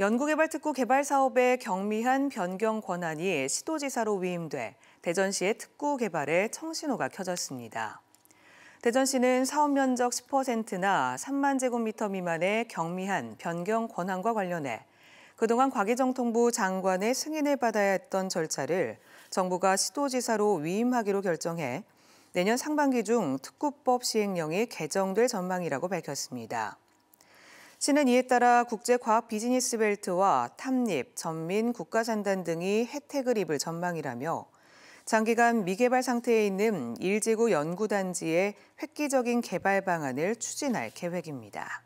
연구개발특구 개발 사업의 경미한 변경 권한이 시도지사로 위임돼 대전시의 특구 개발에 청신호가 켜졌습니다. 대전시는 사업 면적 10%나 3만 제곱미터 미만의 경미한 변경 권한과 관련해 그동안 과기정통부 장관의 승인을 받아야 했던 절차를 정부가 시도지사로 위임하기로 결정해 내년 상반기 중 특구법 시행령이 개정될 전망이라고 밝혔습니다. 시는 이에 따라 국제과학 비즈니스벨트와 탐립, 전민, 국가산단 등이 혜택을 입을 전망이라며 장기간 미개발 상태에 있는 일지구 연구단지의 획기적인 개발 방안을 추진할 계획입니다.